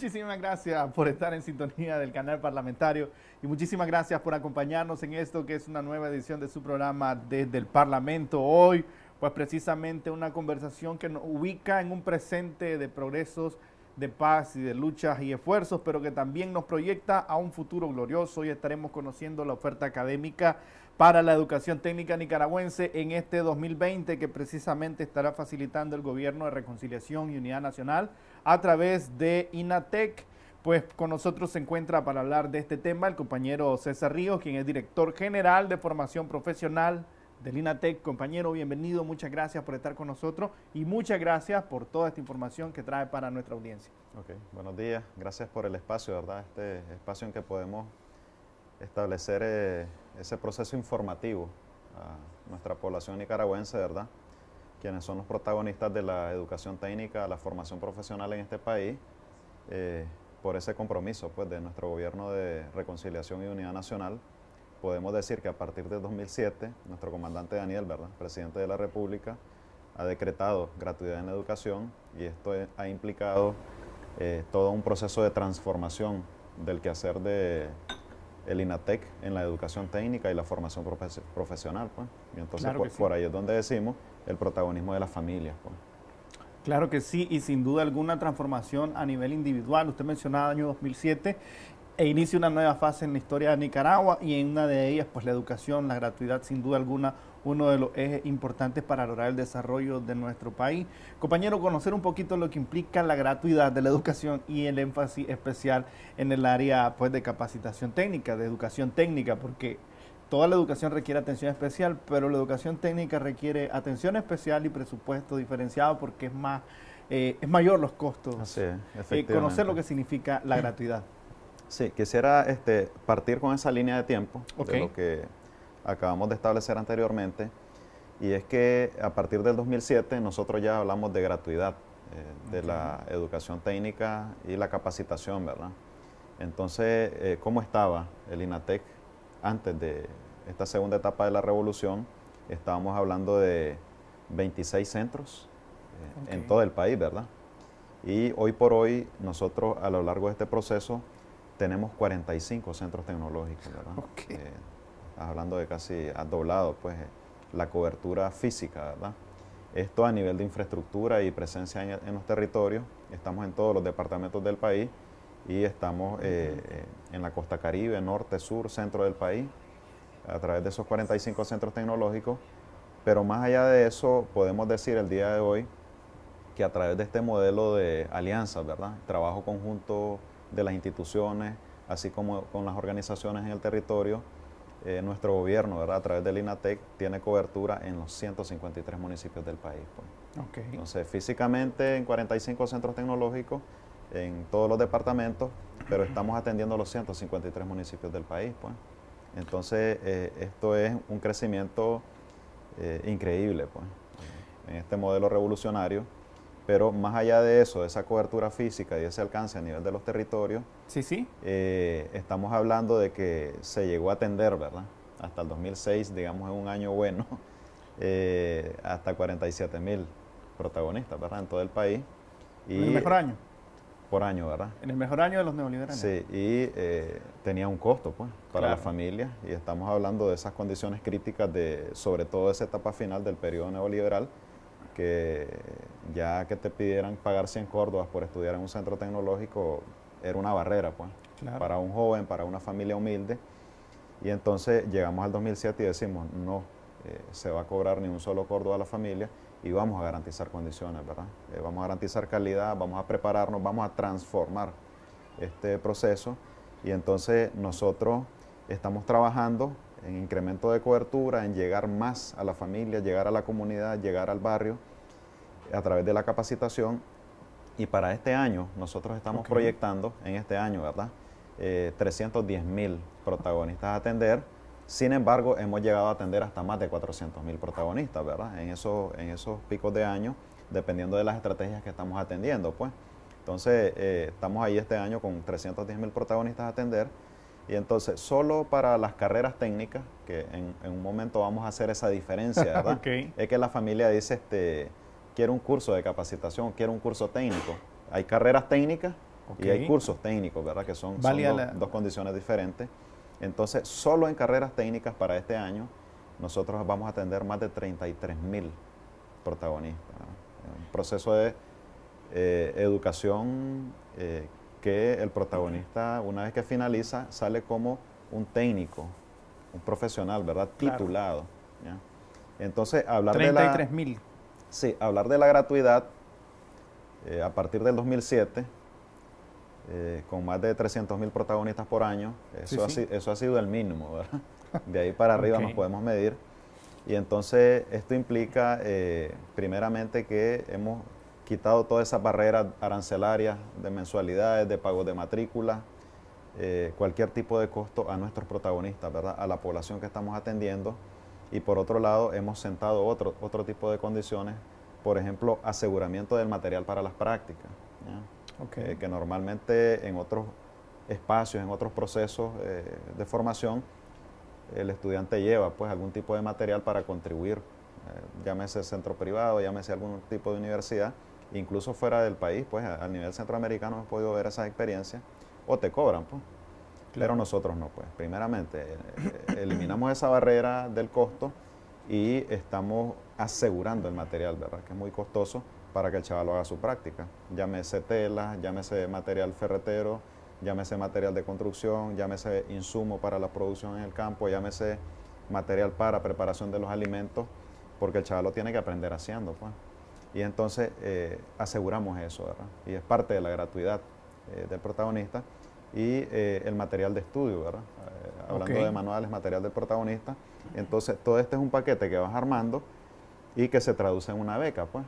Muchísimas gracias por estar en sintonía del canal parlamentario y muchísimas gracias por acompañarnos en esto que es una nueva edición de su programa desde el Parlamento. Hoy, pues precisamente una conversación que nos ubica en un presente de progresos, de paz y de luchas y esfuerzos, pero que también nos proyecta a un futuro glorioso y estaremos conociendo la oferta académica para la educación técnica nicaragüense en este 2020 que precisamente estará facilitando el gobierno de reconciliación y unidad nacional a través de INATEC. Pues con nosotros se encuentra para hablar de este tema el compañero César Ríos, quien es director general de formación profesional del INATEC. Compañero, bienvenido, muchas gracias por estar con nosotros y muchas gracias por toda esta información que trae para nuestra audiencia. Ok, buenos días, gracias por el espacio, ¿verdad? Este espacio en que podemos establecer eh, ese proceso informativo a nuestra población nicaragüense, ¿verdad? quienes son los protagonistas de la educación técnica, la formación profesional en este país, eh, por ese compromiso pues, de nuestro gobierno de reconciliación y unidad nacional, podemos decir que a partir de 2007, nuestro comandante Daniel, ¿verdad? presidente de la República, ha decretado gratuidad en la educación y esto ha implicado eh, todo un proceso de transformación del quehacer de el INATEC en la educación técnica y la formación profesional. Pues. Y entonces por, por ahí es donde decimos el protagonismo de las familias. Pues. Claro que sí, y sin duda alguna transformación a nivel individual. Usted mencionaba el año 2007 e inicia una nueva fase en la historia de Nicaragua y en una de ellas, pues la educación, la gratuidad, sin duda alguna, uno de los ejes importantes para lograr el desarrollo de nuestro país. Compañero, conocer un poquito lo que implica la gratuidad de la educación y el énfasis especial en el área pues, de capacitación técnica, de educación técnica, porque Toda la educación requiere atención especial, pero la educación técnica requiere atención especial y presupuesto diferenciado porque es más eh, es mayor los costos. Sí, eh, conocer lo que significa la gratuidad. Sí, quisiera este, partir con esa línea de tiempo de lo que acabamos de establecer anteriormente y es que a partir del 2007 nosotros ya hablamos de gratuidad eh, de la educación técnica y la capacitación, ¿verdad? Entonces, ¿cómo estaba el INATEC antes de esta segunda etapa de la revolución, estábamos hablando de 26 centros eh, en todo el país, ¿verdad? Y hoy por hoy nosotros a lo largo de este proceso tenemos 45 centros tecnológicos, ¿verdad? Eh, hablando de casi ha doblado pues eh, la cobertura física, ¿verdad? Esto a nivel de infraestructura y presencia en, los territorios, estamos en todos los departamentos del país y estamos en la costa caribe, norte, sur, centro del país, a través de esos 45 centros tecnológicos. Pero más allá de eso, podemos decir el día de hoy que a través de este modelo de alianzas, ¿verdad? Trabajo conjunto de las instituciones, así como con las organizaciones en el territorio, eh, nuestro gobierno, ¿verdad? A través del INATEC tiene cobertura en los 153 municipios del país. Pues. Entonces, físicamente en 45 centros tecnológicos, en todos los departamentos, pero estamos atendiendo los 153 municipios del país. Pues. Entonces, eh, esto es un crecimiento eh, increíble pues, en este modelo revolucionario. Pero más allá de eso, de esa cobertura física y ese alcance a nivel de los territorios, sí, sí. Eh, estamos hablando de que se llegó a atender, ¿verdad? Hasta el 2006, digamos, en un año bueno, hasta 47 mil protagonistas, ¿verdad? En todo el país. Y, el mejor año por año, ¿verdad? En el mejor año de los neoliberales. Sí, y eh, tenía un costo, pues, para la familia. Y estamos hablando de esas condiciones críticas de, sobre todo, esa etapa final del periodo neoliberal, que ya que te pidieran pagar 100 córdobas por estudiar en un centro tecnológico, era una barrera, pues, para un joven, para una familia humilde. Y entonces llegamos al 2007 y decimos, no eh, se va a cobrar ni un solo córdoba a la familia y vamos a garantizar condiciones, ¿verdad? Eh, vamos a garantizar calidad, vamos a prepararnos, vamos a transformar este proceso y entonces nosotros estamos trabajando en incremento de cobertura, en llegar más a la familia, llegar a la comunidad, llegar al barrio a través de la capacitación y para este año nosotros estamos proyectando en este año, ¿verdad? 310 eh, mil protagonistas a atender sin embargo, hemos llegado a atender hasta más de 400.000 protagonistas, ¿verdad? En esos, en esos picos de año, dependiendo de las estrategias que estamos atendiendo, pues. Entonces, eh, estamos ahí este año con 310.000 protagonistas a atender. Y entonces, solo para las carreras técnicas, que en, un momento vamos a hacer esa diferencia, ¿verdad? Es que la familia dice, este, quiero un curso de capacitación, quiero un curso técnico. Hay carreras técnicas y hay cursos técnicos, ¿verdad? Que son, dos condiciones diferentes. Entonces, solo en carreras técnicas para este año, nosotros vamos a atender más de 33 mil protagonistas. Un proceso de eh, educación eh, que el protagonista, una vez que finaliza, sale como un técnico, un profesional, ¿verdad? Titulado. Entonces, hablar de la... 33 Sí, hablar de la gratuidad eh, a partir del 2007 eh, con más de mil protagonistas por año, eso, Ha, sido el mínimo, ¿verdad? De ahí para arriba nos podemos medir. Y entonces esto implica, eh, primeramente, que hemos quitado todas esas barreras arancelarias de mensualidades, de pagos de matrícula, eh, cualquier tipo de costo a nuestros protagonistas, ¿verdad? A la población que estamos atendiendo. Y por otro lado, hemos sentado otro, otro tipo de condiciones, por ejemplo, aseguramiento del material para las prácticas. ¿ya? Eh, que normalmente en otros espacios, en otros procesos eh, de formación, el estudiante lleva pues algún tipo de material para contribuir, eh, llámese centro privado, llámese algún tipo de universidad, incluso fuera del país, pues a, nivel centroamericano hemos podido ver esas experiencias, o te cobran, pues. Claro. Pero nosotros no, pues, primeramente, eliminamos esa barrera del costo y estamos asegurando el material, ¿verdad? Que es muy costoso para que el chaval haga su práctica. Llámese tela llámese material ferretero, llámese material de construcción, llámese insumo para la producción en el campo, llámese material para preparación de los alimentos, porque el chaval lo tiene que aprender haciendo. Pues. Y entonces eh, aseguramos eso, ¿verdad? Y es parte de la gratuidad eh, del protagonista y eh, el material de estudio, ¿verdad? hablando de manuales, material del protagonista. Entonces, todo este es un paquete que vas armando y que se traduce en una beca, pues.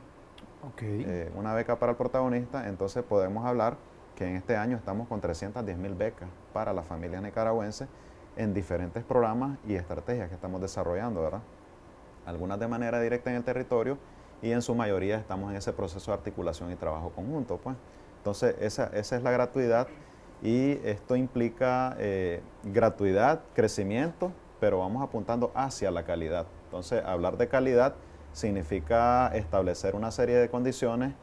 Eh, una beca para el protagonista, entonces podemos hablar que en este año estamos con 310 mil becas para la familia nicaragüense en diferentes programas y estrategias que estamos desarrollando, ¿verdad? Algunas de manera directa en el territorio y en su mayoría estamos en ese proceso de articulación y trabajo conjunto, pues. Entonces, esa, es la gratuidad y esto implica eh, gratuidad, crecimiento, pero vamos apuntando hacia la calidad. Entonces, hablar de calidad significa establecer una serie de condiciones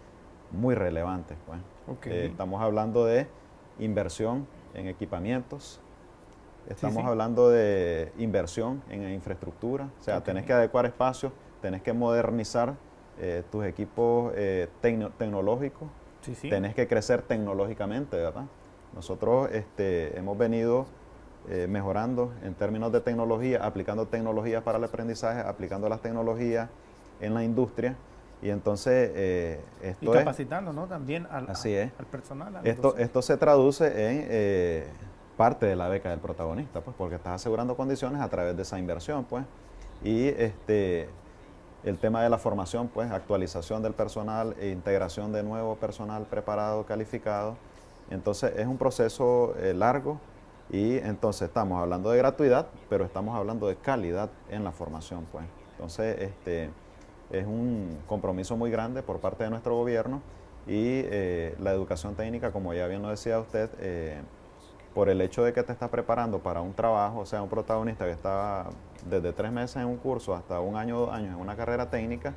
muy relevantes. Pues. Eh, estamos hablando de inversión en equipamientos, estamos hablando de inversión en infraestructura, o sea, tenés que adecuar espacios, tenés que modernizar eh, tus equipos eh, tecnológicos, sí, tenés que crecer tecnológicamente, ¿verdad? Nosotros este, hemos venido mejorando en términos de tecnología, aplicando tecnologías para el aprendizaje, aplicando las tecnologías en la industria. Y entonces eh, esto y capacitando, ¿no? También al, personal. esto, esto se traduce en eh, parte de la beca del protagonista, pues, porque estás asegurando condiciones a través de esa inversión, pues. Y este el tema de la formación, pues, actualización del personal e integración de nuevo personal preparado, calificado. Entonces es un proceso eh, largo y entonces estamos hablando de gratuidad, pero estamos hablando de calidad en la formación, pues. Entonces, este es un compromiso muy grande por parte de nuestro gobierno y eh, la educación técnica, como ya bien lo decía usted, eh, por el hecho de que te está preparando para un trabajo, o sea, un protagonista que está desde tres meses en un curso hasta un año o dos años en una carrera técnica,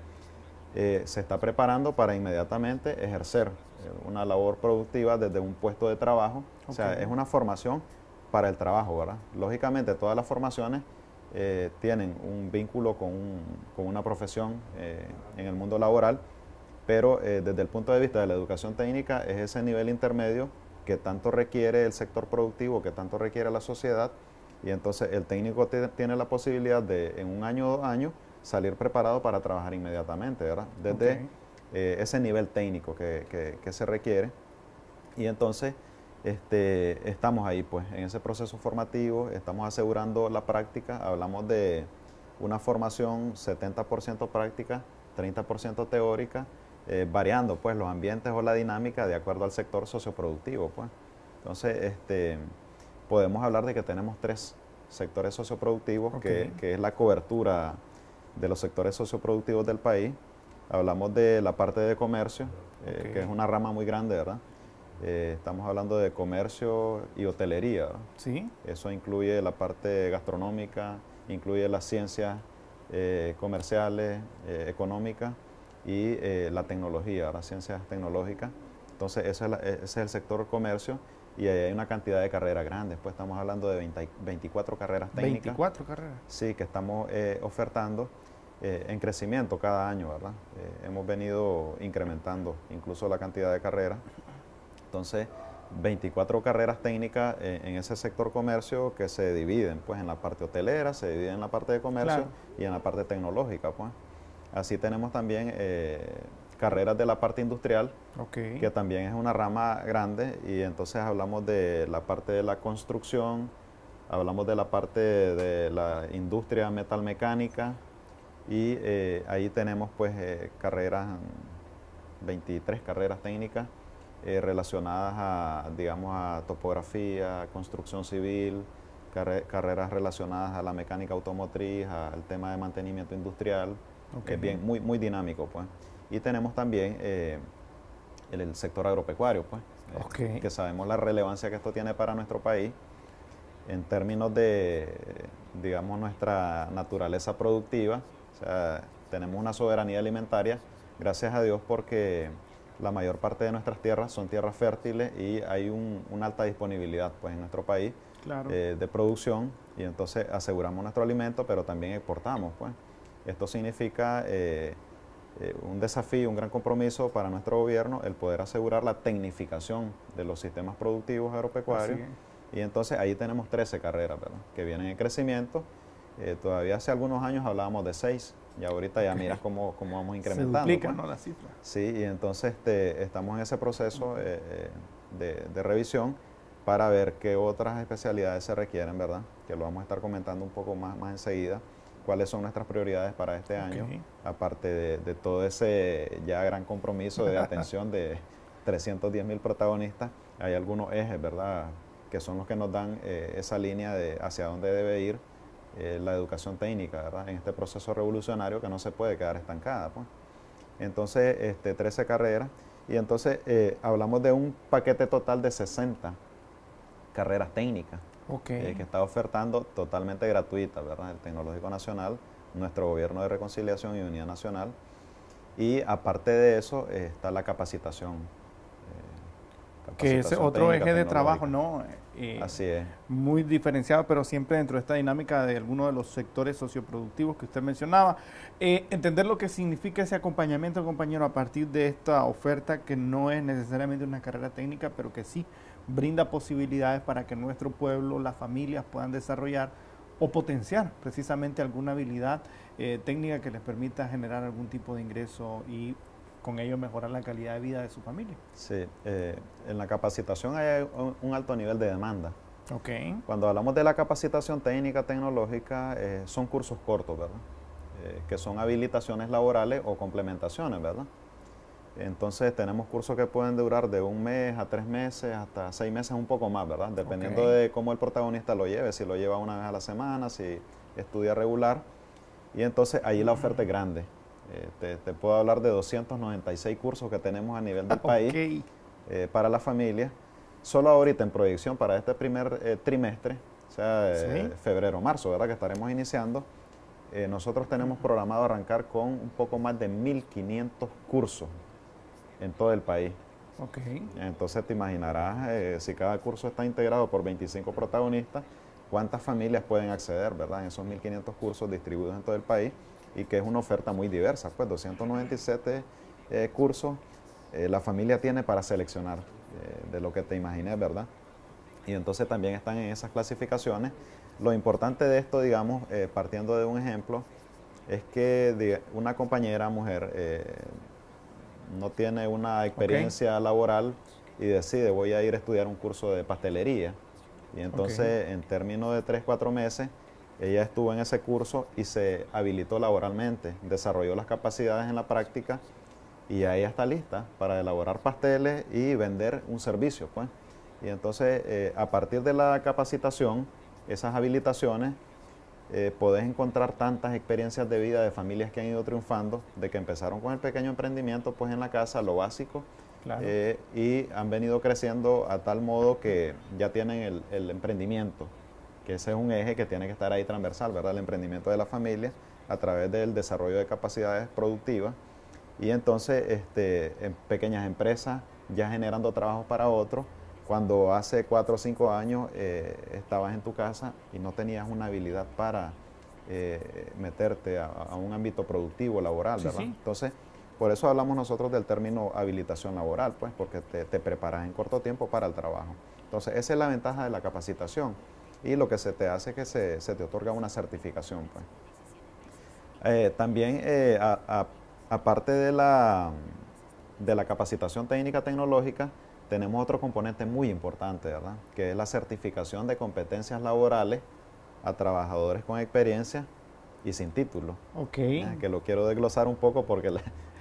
eh, se está preparando para inmediatamente ejercer una labor productiva desde un puesto de trabajo. O sea, es una formación para el trabajo, ¿verdad? Lógicamente, todas las formaciones eh, tienen un vínculo con, una profesión eh, en el mundo laboral, pero eh, desde el punto de vista de la educación técnica es ese nivel intermedio que tanto requiere el sector productivo, que tanto requiere la sociedad, y entonces el técnico tiene la posibilidad de en un año o dos años salir preparado para trabajar inmediatamente, Desde ese nivel técnico que, que se requiere. Y entonces este, estamos ahí, pues, en ese proceso formativo, estamos asegurando la práctica, hablamos de una formación 70% práctica, 30% teórica, eh, variando, pues, los ambientes o la dinámica de acuerdo al sector socioproductivo, pues. Entonces, este, podemos hablar de que tenemos tres sectores socioproductivos, que, es la cobertura de los sectores socioproductivos del país. Hablamos de la parte de comercio, eh, que es una rama muy grande, ¿verdad? Eh, estamos hablando de comercio y hotelería. Sí. Eso incluye la parte gastronómica, incluye las ciencias eh, comerciales, eh, económicas y la tecnología, las ciencias tecnológicas. Entonces, e, ese es, el sector comercio y hay una cantidad de carreras grandes. Pues estamos hablando de 24 carreras técnicas. 24 carreras. Sí, que estamos ofertando. en crecimiento cada año, ¿verdad? hemos venido incrementando incluso la cantidad de carreras entonces, 24 carreras técnicas eh, en ese sector comercio que se dividen, pues en la parte hotelera, se dividen en la parte de comercio y en la parte tecnológica, pues. Así tenemos también eh, carreras de la parte industrial, que también es una rama grande, y entonces hablamos de la parte de la construcción, hablamos de la parte de la industria metalmecánica, y eh, ahí tenemos pues carreras, 23 carreras técnicas eh, relacionadas a, digamos, a topografía, construcción civil, carreras relacionadas a la mecánica automotriz, al tema de mantenimiento industrial, que es bien, muy, muy dinámico, pues. Y tenemos también eh, el, sector agropecuario, pues, eh, que sabemos la relevancia que esto tiene para nuestro país en términos de, digamos, nuestra naturaleza productiva, tenemos una soberanía alimentaria, gracias a Dios porque la mayor parte de nuestras tierras son tierras fértiles y hay una alta disponibilidad pues, en nuestro país eh, de producción y entonces aseguramos nuestro alimento, pero también exportamos. Pues. Esto significa eh, eh, un desafío, un gran compromiso para nuestro gobierno el poder asegurar la tecnificación de los sistemas productivos agropecuarios. Y entonces ahí tenemos 13 carreras que vienen en crecimiento. todavía hace algunos años hablábamos de 6 y ahorita ya miras cómo, vamos incrementando. Pues. La cifra. Sí, y entonces este, estamos en ese proceso eh, eh, de, revisión para ver qué otras especialidades se requieren, ¿verdad? Que lo vamos a estar comentando un poco más, más enseguida, cuáles son nuestras prioridades para este año, aparte de, todo ese ya gran compromiso de atención de 310 mil protagonistas, hay algunos ejes, ¿verdad? Que son los que nos dan eh, esa línea de hacia dónde debe ir eh, la educación técnica, ¿verdad? En este proceso revolucionario que no se puede quedar estancada, pues. Entonces, este, 13 carreras. Y entonces eh, hablamos de un paquete total de 60 carreras técnicas okay. Eh, que está ofertando totalmente gratuita, ¿verdad? El Tecnológico Nacional, nuestro Gobierno de Reconciliación y Unidad Nacional. Y aparte de eso está la capacitación, que es otro eje de trabajo, ¿no? Eh, Así es. Muy diferenciado, pero siempre dentro de esta dinámica de algunos de los sectores socioproductivos que usted mencionaba. Eh, entender lo que significa ese acompañamiento, compañero, a partir de esta oferta que no es necesariamente una carrera técnica, pero que sí brinda posibilidades para que nuestro pueblo, las familias puedan desarrollar o potenciar precisamente alguna habilidad eh, técnica que les permita generar algún tipo de ingreso y con ello mejorar la calidad de vida de su familia. Sí, eh, en la capacitación hay un alto nivel de demanda. Cuando hablamos de la capacitación técnica, tecnológica, eh, son cursos cortos, ¿verdad? Eh, que son habilitaciones laborales o complementaciones, ¿verdad? Entonces tenemos cursos que pueden durar de un mes a tres meses, hasta seis meses, un poco más, ¿verdad? Dependiendo de cómo el protagonista lo lleve, si lo lleva una vez a la semana, si estudia regular. Y entonces ahí la oferta es grande. Eh, te, puedo hablar de 296 cursos que tenemos a nivel del país eh, para las familia. Solo ahorita en proyección para este primer eh, trimestre, o sea, febrero, marzo, ¿verdad? Que estaremos iniciando. nosotros tenemos programado arrancar con un poco más de 1.500 cursos en todo el país. Entonces te imaginarás, si cada curso está integrado por 25 protagonistas, cuántas familias pueden acceder, ¿verdad? En esos 1.500 cursos distribuidos en todo el país y que es una oferta muy diversa, pues 297 eh, cursos eh, la familia tiene para seleccionar eh, de lo que te imagines, ¿verdad? Y entonces también están en esas clasificaciones. Lo importante de esto, digamos, partiendo de un ejemplo, es que una compañera mujer no tiene una experiencia laboral y decide voy a ir a estudiar un curso de pastelería. Y entonces en términos de 3, 4 meses ella estuvo en ese curso y se habilitó laboralmente, desarrolló las capacidades en la práctica y ahí está lista para elaborar pasteles y vender un servicio. Pues. Y entonces, eh, a partir de la capacitación, esas habilitaciones, eh, podés encontrar tantas experiencias de vida de familias que han ido triunfando, de que empezaron con el pequeño emprendimiento, pues en la casa, lo básico, eh, y han venido creciendo a tal modo que ya tienen el emprendimiento ese es un eje que tiene que estar ahí transversal, ¿verdad? El emprendimiento de las familias a través del desarrollo de capacidades productivas y entonces este, en pequeñas empresas ya generando trabajo para otros. Cuando hace cuatro o cinco años eh, estabas en tu casa y no tenías una habilidad para eh, meterte a, un ámbito productivo, laboral, ¿verdad? Entonces, por eso hablamos nosotros del término habilitación laboral, pues, porque te, te preparas en corto tiempo para el trabajo. Entonces, esa es la ventaja de la capacitación y lo que se te hace es que se, te otorga una certificación. Pues. Eh, también, eh, aparte de la, de la capacitación técnica tecnológica, tenemos otro componente muy importante, ¿verdad? Que es la certificación de competencias laborales a trabajadores con experiencia y sin título. Ok. Ah, que lo quiero desglosar un poco porque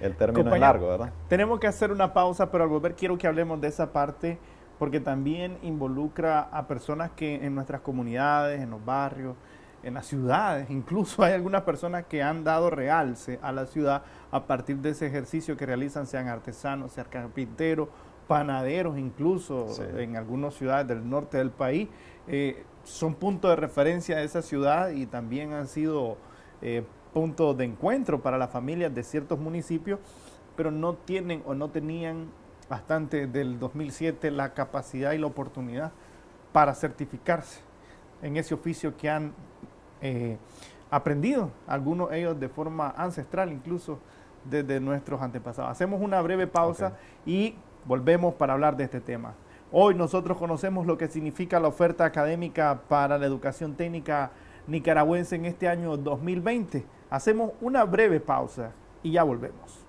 el, término es largo, ¿verdad? Tenemos que hacer una pausa, pero al volver quiero que hablemos de esa parte porque también involucra a personas que en nuestras comunidades, en los barrios, en las ciudades, incluso hay algunas personas que han dado realce a la ciudad a partir de ese ejercicio que realizan, sean artesanos, sean carpinteros, panaderos incluso en algunas ciudades del norte del país, eh, son puntos de referencia de esa ciudad y también han sido eh, puntos de encuentro para las familias de ciertos municipios, pero no tienen o no tenían bastante del 2007 la capacidad y la oportunidad para certificarse en ese oficio que han eh, aprendido, algunos ellos de forma ancestral incluso desde nuestros antepasados. Hacemos una breve pausa y volvemos para hablar de este tema. Hoy nosotros conocemos lo que significa la oferta académica para la educación técnica nicaragüense en este año 2020. Hacemos una breve pausa y ya volvemos.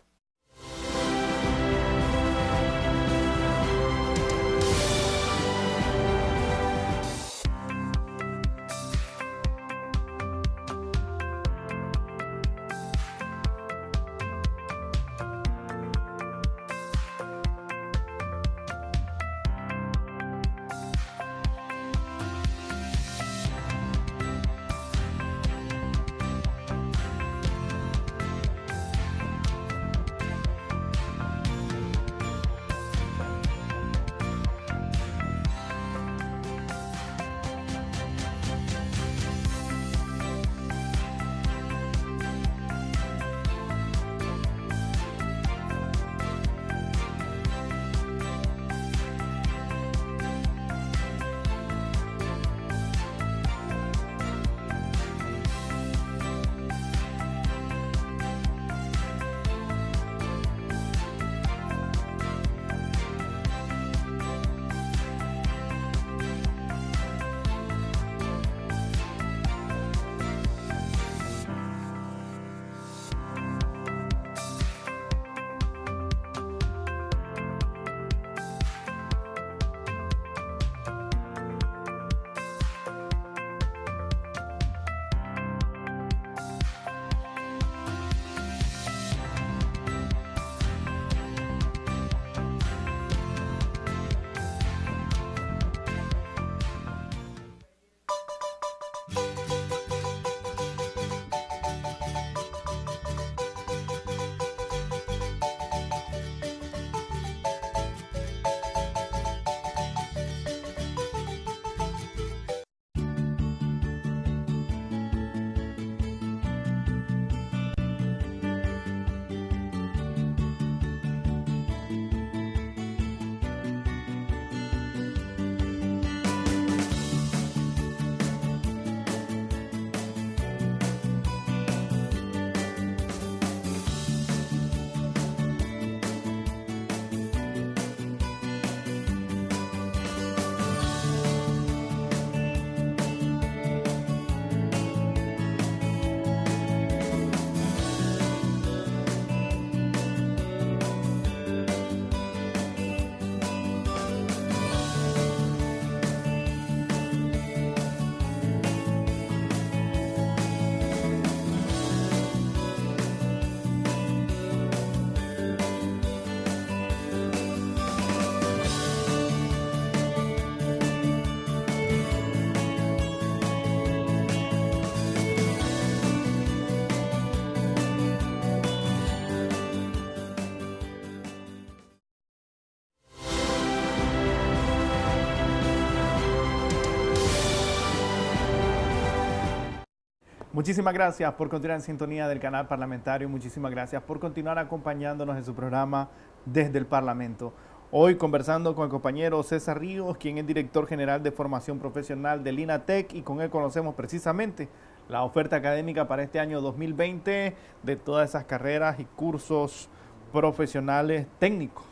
Muchísimas gracias por continuar en sintonía del canal parlamentario, muchísimas gracias por continuar acompañándonos en su programa desde el Parlamento. Hoy conversando con el compañero César Ríos, quien es director general de formación profesional del INATEC y con él conocemos precisamente la oferta académica para este año 2020 de todas esas carreras y cursos profesionales técnicos.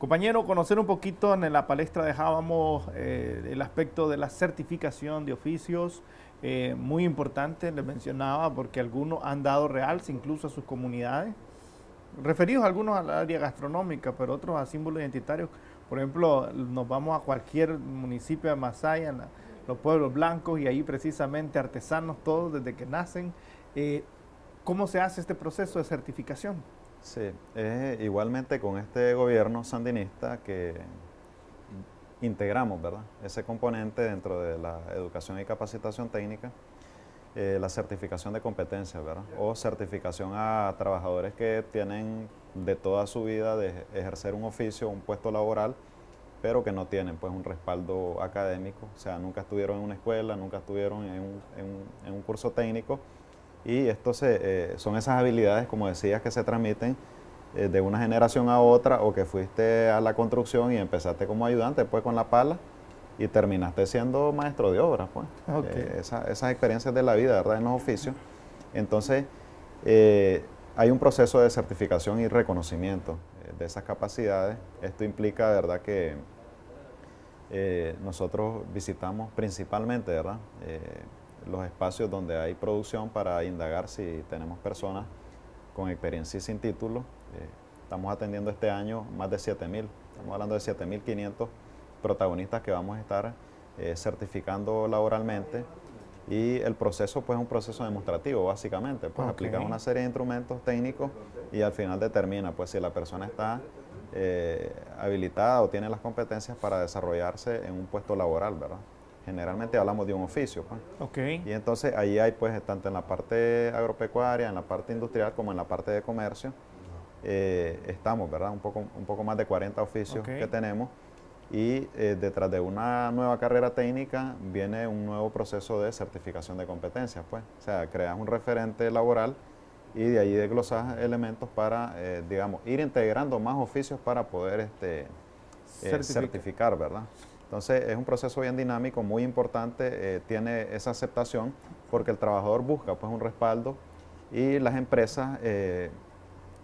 Compañero, conocer un poquito en la palestra dejábamos eh, el aspecto de la certificación de oficios, eh, muy importante, le mencionaba, porque algunos han dado realce incluso a sus comunidades, referidos algunos al área gastronómica, pero otros a símbolos identitarios. Por ejemplo, nos vamos a cualquier municipio de Masaya, los pueblos blancos, y ahí precisamente artesanos todos desde que nacen. Eh, ¿Cómo se hace este proceso de certificación? Sí, igualmente con este gobierno sandinista que integramos ¿verdad? ese componente dentro de la educación y capacitación técnica, eh, la certificación de competencias, ¿verdad? o certificación a trabajadores que tienen de toda su vida de ejercer un oficio, un puesto laboral, pero que no tienen pues un respaldo académico, o sea, nunca estuvieron en una escuela, nunca estuvieron en un, curso técnico, y esto eh, son esas habilidades, como decías, que se transmiten eh, de una generación a otra o que fuiste a la construcción y empezaste como ayudante, pues con la pala y terminaste siendo maestro de obra, pues. Eh, esas experiencias de la vida, ¿verdad? En los oficios. Entonces, eh, hay un proceso de certificación y reconocimiento de esas capacidades. Esto implica, ¿verdad?, que nosotros visitamos principalmente, ¿verdad?, los espacios donde hay producción para indagar si tenemos personas con experiencia y sin título eh, estamos atendiendo este año más de 7.000, estamos hablando de 7.500 protagonistas que vamos a estar eh, certificando laboralmente y el proceso pues es un proceso demostrativo básicamente, pues una serie de instrumentos técnicos y al final determina pues si la persona está eh, habilitada o tiene las competencias para desarrollarse en un puesto laboral, ¿verdad? Generalmente hablamos de un oficio, pues. Y entonces ahí hay pues tanto en la parte agropecuaria, en la parte industrial como en la parte de comercio, eh, estamos, ¿verdad? Un poco, un poco más de 40 oficios que tenemos y eh, detrás de una nueva carrera técnica viene un nuevo proceso de certificación de competencias, pues. O sea, creas un referente laboral y de ahí desglosas elementos para, eh, digamos, ir integrando más oficios para poder este, certificar, ¿verdad? Entonces es un proceso bien dinámico, muy importante, tiene esa aceptación porque el trabajador busca pues un respaldo y las empresas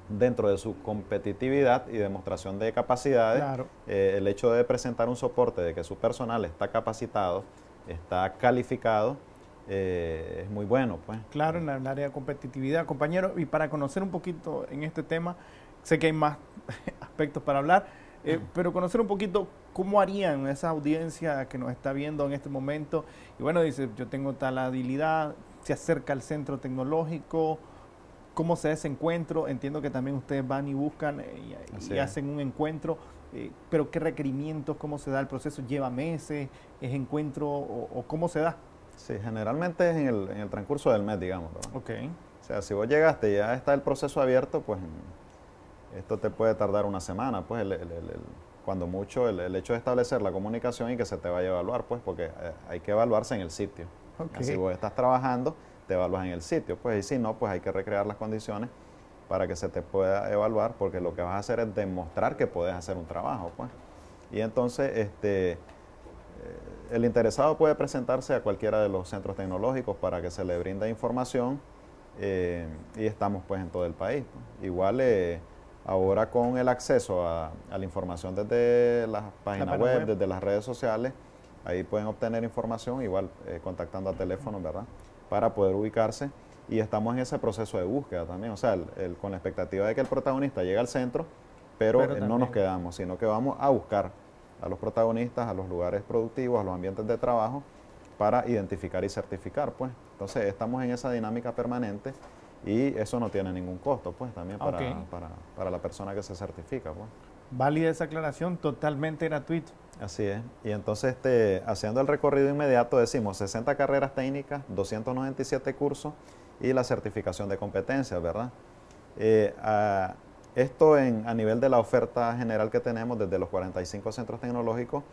dentro de su competitividad y demostración de capacidades, eh, el hecho de presentar un soporte de que su personal está capacitado, está calificado, eh, es muy bueno. pues. Claro, en el área de competitividad, compañero, y para conocer un poquito en este tema, sé que hay más aspectos para hablar, eh, pero conocer un poquito cómo harían esa audiencia que nos está viendo en este momento, y bueno, dice, yo tengo tal habilidad, se acerca al centro tecnológico, cómo se da ese encuentro. Entiendo que también ustedes van y buscan eh, y, eh, hacen un encuentro, eh, pero qué requerimientos, cómo se da el proceso, lleva meses, es encuentro o, cómo se da. Sí, generalmente es en el, en el transcurso del mes, digamos. Ok. O sea, si vos llegaste y ya está el proceso abierto, pues esto te puede tardar una semana, pues cuando mucho el, hecho de establecer la comunicación y que se te vaya a evaluar, pues porque hay que evaluarse en el sitio. Okay. Si vos estás trabajando, te evalúas en el sitio. Pues y si no, pues hay que recrear las condiciones para que se te pueda evaluar, porque lo que vas a hacer es demostrar que puedes hacer un trabajo. Pues. Y entonces, este, eh, el interesado puede presentarse a cualquiera de los centros tecnológicos para que se le brinda información eh, y estamos pues en todo el país. Igual eh, ahora con el acceso a, la información desde las páginas web, desde las redes sociales, ahí pueden obtener información, igual contactando a teléfono, ¿verdad? para poder ubicarse y estamos en ese proceso de búsqueda también, o sea, con la expectativa de que el protagonista llegue al centro, pero, eh, no nos quedamos, sino que vamos a buscar a los protagonistas, a los lugares productivos, a los ambientes de trabajo, para identificar y certificar, pues. Entonces, estamos en esa dinámica permanente y eso no tiene ningún costo, pues, también para, para la persona que se certifica, pues. Válida esa aclaración, totalmente gratuito. Así es. Y entonces, este, haciendo el recorrido inmediato, decimos 60 carreras técnicas, 297 cursos y la certificación de competencias, ¿verdad? Eh, esto en, a nivel de la oferta general que tenemos desde los 45 centros tecnológicos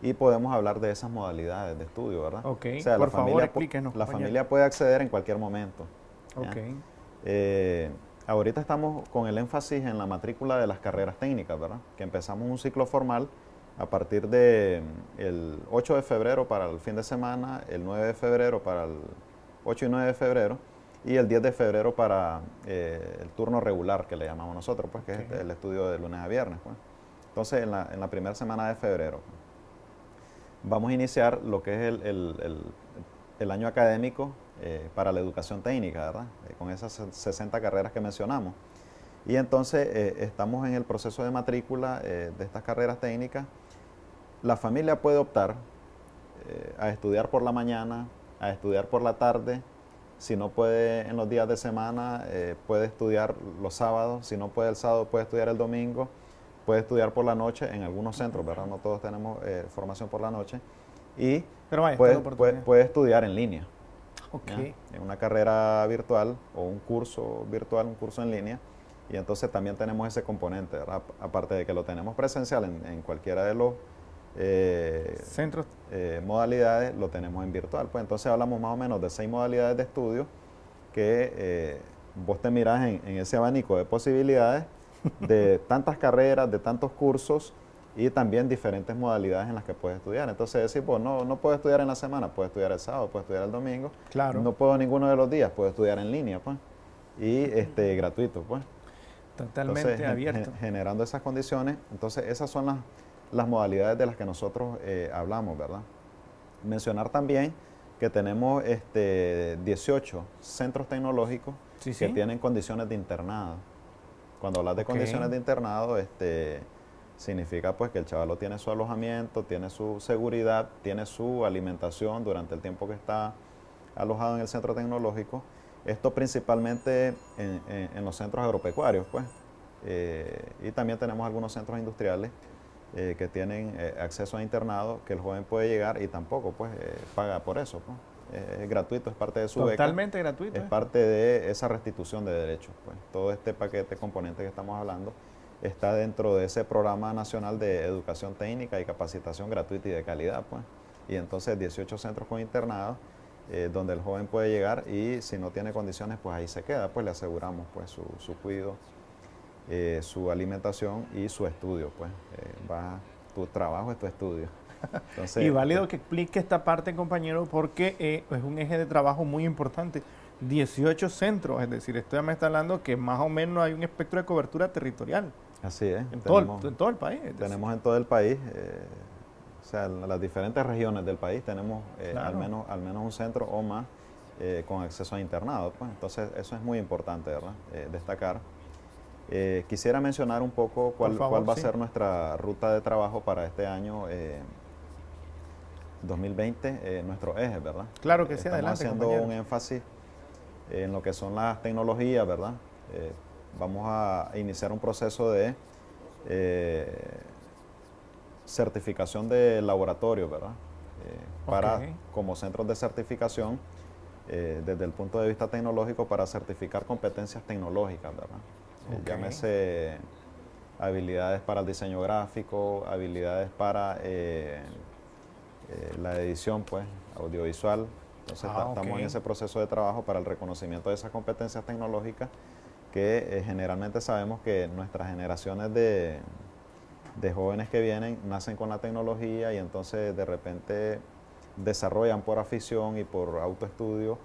y podemos hablar de esas modalidades de estudio, ¿verdad? Ok, o sea, por la familia, favor, La familia puede acceder en cualquier momento. Ok. Eh, Ahorita estamos con el énfasis en la matrícula de las carreras técnicas, ¿verdad? Que empezamos un ciclo formal a partir del mm, 8 de febrero para el fin de semana, el 9 de febrero para el 8 y 9 de febrero y el 10 de febrero para eh, el turno regular que le llamamos nosotros, pues que es el estudio de lunes a viernes. Pues. Entonces, en la, primera semana de febrero pues, vamos a iniciar lo que es el año académico eh, para la educación técnica, ¿verdad? Eh, con esas 60 carreras que mencionamos. Y entonces eh, estamos en el proceso de matrícula de estas carreras técnicas. La familia puede optar a estudiar por la mañana, a estudiar por la tarde. Si no puede en los días de semana, puede estudiar los sábados. Si no puede el sábado, puede estudiar el domingo. Puede estudiar por la noche en algunos centros, ¿verdad? No todos tenemos formación por la noche. Y Pero puede estudiar en línea. En una carrera virtual o un curso virtual, un curso en línea. Y entonces también tenemos ese componente, aparte de que lo tenemos presencial en, cualquiera de los eh, centros, eh, modalidades, lo tenemos en virtual. Pues entonces hablamos más o menos de seis modalidades de estudio que eh, vos te mirás en, ese abanico de posibilidades de tantas carreras, de tantos cursos y también diferentes modalidades en las que puedes estudiar. Entonces, decir, pues no, no puedo estudiar en la semana, puedo estudiar el sábado, puedo estudiar el domingo. Claro. No puedo ninguno de los días, puedo estudiar en línea, pues. Y este, gratuito, pues. Totalmente abierto. generando esas condiciones. Entonces, esas son las, modalidades de las que nosotros eh, hablamos, ¿verdad? Mencionar también que tenemos este, 18 centros tecnológicos que tienen condiciones de internado. Cuando hablas de condiciones de internado, este significa pues que el chaval tiene su alojamiento, tiene su seguridad, tiene su alimentación durante el tiempo que está alojado en el centro tecnológico. Esto principalmente en, los centros agropecuarios, pues. Eh, y también tenemos algunos centros industriales eh, que tienen eh, acceso a internado que el joven puede llegar y tampoco pues paga por eso. Pues. Es, gratuito, es parte de su Totalmente gratuito. Es parte de esa restitución de derechos. Pues. Todo este paquete componente que estamos hablando está dentro de ese programa nacional de educación técnica y capacitación gratuita y de calidad, pues. Y entonces 18 centros con internados eh, donde el joven puede llegar y si no tiene condiciones, pues ahí se queda, pues le aseguramos pues su, su cuidado, eh, su alimentación y su estudio, pues. Eh, va, tu trabajo es tu estudio. y válido que explique esta parte, compañero, porque es un eje de trabajo muy importante. 18 centros, es decir, Estoy ya me está hablando que más o menos hay un espectro de cobertura territorial. Así es. En, todo, el país. Tenemos en todo el país, eh, o sea, en las diferentes regiones del país tenemos eh, al, menos, al menos un centro o más eh, con acceso a internados. Pues. Entonces, eso es muy importante, ¿verdad? destacar. quisiera mencionar un poco cuál, va a ser nuestra ruta de trabajo para este año 2020, nuestro eje, ¿verdad? Claro que sí, adelante. haciendo un énfasis en lo que son las tecnologías, ¿verdad? vamos a iniciar un proceso de eh, certificación de laboratorio, ¿verdad? Eh, para, como centros de certificación, eh, desde el punto de vista tecnológico, para certificar competencias tecnológicas, ¿verdad? llámese habilidades para el diseño gráfico, habilidades para la edición, pues, audiovisual. Entonces, ah, estamos en ese proceso de trabajo para el reconocimiento de esas competencias tecnológicas que eh, generalmente sabemos que nuestras generaciones de, jóvenes que vienen nacen con la tecnología y entonces de repente desarrollan por afición y por autoestudio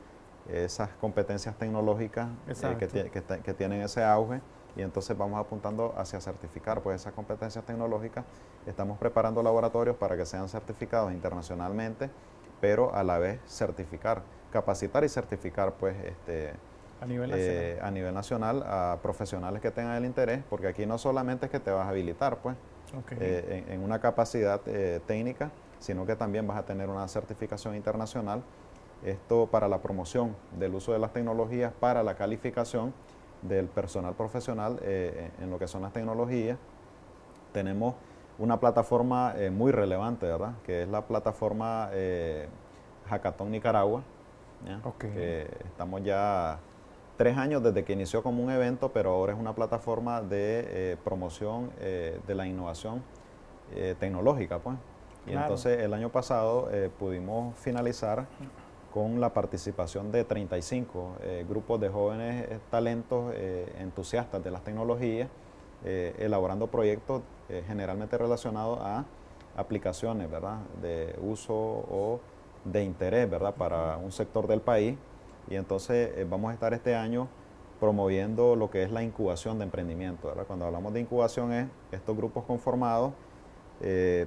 esas competencias tecnológicas eh, que, tienen ese auge y entonces vamos apuntando hacia certificar pues esas competencias tecnológicas. Estamos preparando laboratorios para que sean certificados internacionalmente, pero a la vez certificar, capacitar y certificar pues este, a nivel, eh, a nivel nacional a profesionales que tengan el interés, porque aquí no solamente es que te vas a habilitar, pues, eh, en, una capacidad eh, técnica, sino que también vas a tener una certificación internacional, esto para la promoción del uso de las tecnologías, para la calificación del personal profesional en lo que son las tecnologías. Tenemos una plataforma muy relevante, ¿verdad? Que es la plataforma Hackathon Nicaragua, que estamos ya tres años desde que inició como un evento, pero ahora es una plataforma de eh, promoción eh, de la innovación eh, tecnológica. Pues. Y entonces el año pasado pudimos finalizar con la participación de 35 grupos de jóvenes talentos entusiastas de las tecnologías, elaborando proyectos generalmente relacionados a aplicaciones ¿verdad? de uso o de interés ¿verdad? para un sector del país y entonces eh, vamos a estar este año promoviendo lo que es la incubación de emprendimiento. Cuando hablamos de incubación es estos grupos conformados, eh,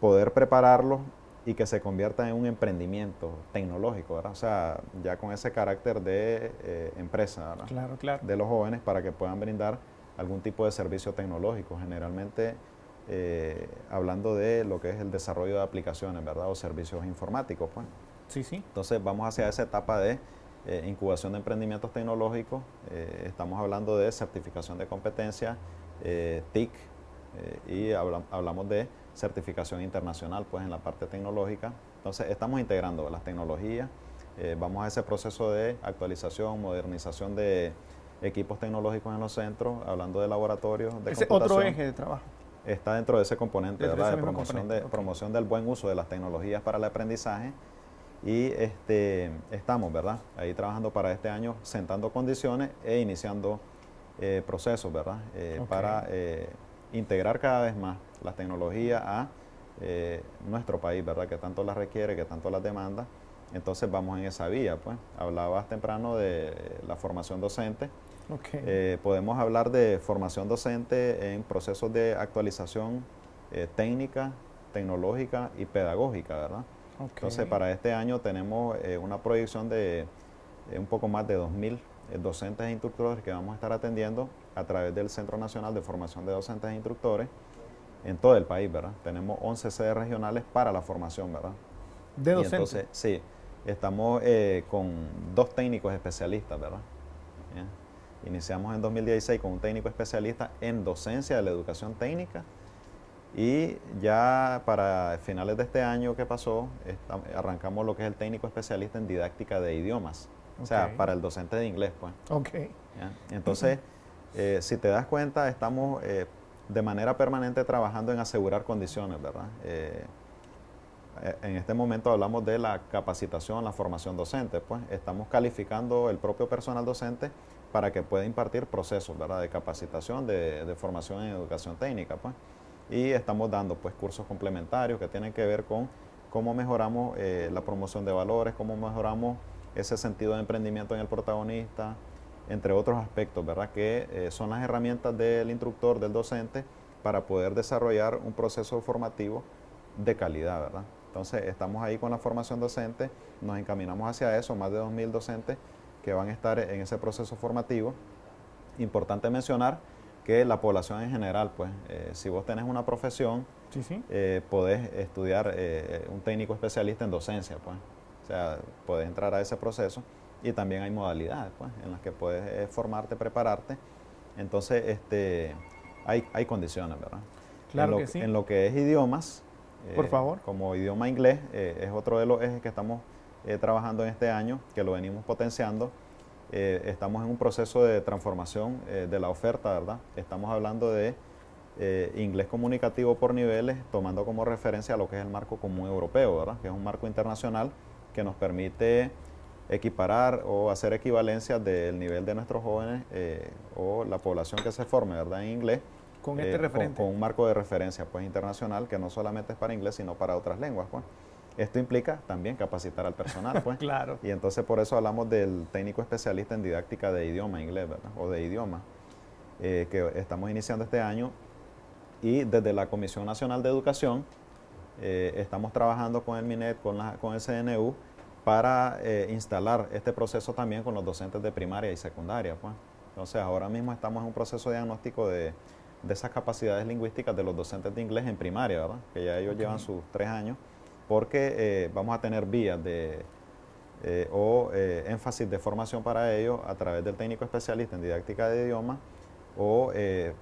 poder prepararlos y que se conviertan en un emprendimiento tecnológico, O sea, ya con ese carácter de eh, empresa, ¿verdad? Claro, De los jóvenes para que puedan brindar algún tipo de servicio tecnológico, generalmente hablando de lo que es el desarrollo de aplicaciones, ¿verdad? O servicios informáticos, pues. Sí, Entonces vamos hacia esa etapa de eh, incubación de emprendimientos tecnológicos. Eh, estamos hablando de certificación de competencia, eh, TIC, y hablamos de certificación internacional pues, en la parte tecnológica. Entonces estamos integrando las tecnologías. vamos a ese proceso de actualización, modernización de equipos tecnológicos en los centros, hablando de laboratorios, de es otro eje de trabajo está dentro de ese componente, ¿verdad? De promoción, De, promoción del buen uso de las tecnologías para el aprendizaje y este, estamos, ¿verdad? Ahí trabajando para este año, sentando condiciones e iniciando eh, procesos, ¿verdad? Eh, para eh, integrar cada vez más la tecnología a nuestro país, ¿verdad? Que tanto la requiere, que tanto las demanda. Entonces vamos en esa vía, pues. Hablabas temprano de la formación docente. podemos hablar de formación docente en procesos de actualización técnica, tecnológica y pedagógica, ¿verdad? Entonces, para este año tenemos eh, una proyección de eh, un poco más de 2.000 eh, docentes e instructores que vamos a estar atendiendo a través del Centro Nacional de Formación de Docentes e Instructores en todo el país, ¿verdad? Tenemos 11 sedes regionales para la formación, ¿verdad? De docentes. sí, estamos con dos técnicos especialistas, ¿verdad? Iniciamos en 2016 con un técnico especialista en docencia de la educación técnica y ya para finales de este año que pasó, arrancamos lo que es el técnico especialista en didáctica de idiomas. O sea, para el docente de inglés, pues. Ok. Entonces, eh, si te das cuenta, estamos eh, de manera permanente trabajando en asegurar condiciones, ¿verdad? Eh, en este momento hablamos de la capacitación, la formación docente, pues estamos calificando el propio personal docente para que pueda impartir procesos, ¿verdad? De capacitación, de, de formación en educación técnica, pues y estamos dando pues cursos complementarios que tienen que ver con cómo mejoramos eh, la promoción de valores, cómo mejoramos ese sentido de emprendimiento en el protagonista, entre otros aspectos, ¿verdad? Que eh, son las herramientas del instructor, del docente, para poder desarrollar un proceso formativo de calidad, ¿verdad? Entonces, estamos ahí con la formación docente, nos encaminamos hacia eso, más de 2.000 docentes que van a estar en ese proceso formativo. Importante mencionar que la población en general. Pues eh, si vos tenés una profesión, eh, podés estudiar eh, un técnico especialista en docencia, pues. O sea, podés entrar a ese proceso y también hay modalidades, pues, en las que puedes formarte, prepararte. Entonces, este, hay, condiciones, ¿verdad? Claro en lo, que En lo que es idiomas, por favor. Como idioma inglés es otro de los ejes que estamos trabajando en este año, que lo venimos potenciando. Eh, estamos en un proceso de transformación eh, de la oferta, ¿verdad? Estamos hablando de eh, inglés comunicativo por niveles, tomando como referencia lo que es el marco común europeo, ¿verdad? Que es un marco internacional que nos permite equiparar o hacer equivalencias del nivel de nuestros jóvenes o la población que se forme, ¿verdad? En inglés. Con este referente. Con, un marco de referencia, pues, internacional, que no solamente es para inglés, sino para otras lenguas, pues. Esto implica también capacitar al personal, pues. claro. Y entonces por eso hablamos del técnico especialista en didáctica de idioma inglés, ¿verdad? O de idioma, eh, que estamos iniciando este año. Y desde la Comisión Nacional de Educación eh, estamos trabajando con el MINET, con, con el CNU, para eh, instalar este proceso también con los docentes de primaria y secundaria, pues. Entonces ahora mismo estamos en un proceso de diagnóstico de, esas capacidades lingüísticas de los docentes de inglés en primaria, ¿verdad? Que ya ellos llevan sus tres años porque eh, vamos a tener vías de, eh, o eh, énfasis de formación para ello a través del técnico especialista en didáctica de idioma o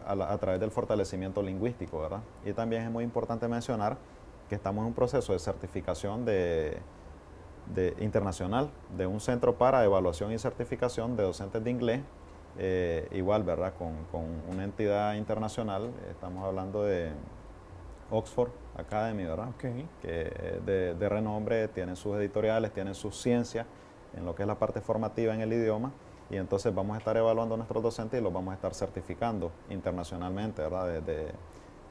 a, través del fortalecimiento lingüístico, ¿verdad? Y también es muy importante mencionar que estamos en un proceso de certificación de, internacional de un centro para evaluación y certificación de docentes de inglés, igual, ¿verdad? Con, con una entidad internacional, estamos hablando de Oxford Academy, ¿verdad? Okay. Que de, renombre, tienen sus editoriales, tienen sus ciencias en lo que es la parte formativa en el idioma. Y entonces vamos a estar evaluando a nuestros docentes y los vamos a estar certificando internacionalmente, ¿verdad? Desde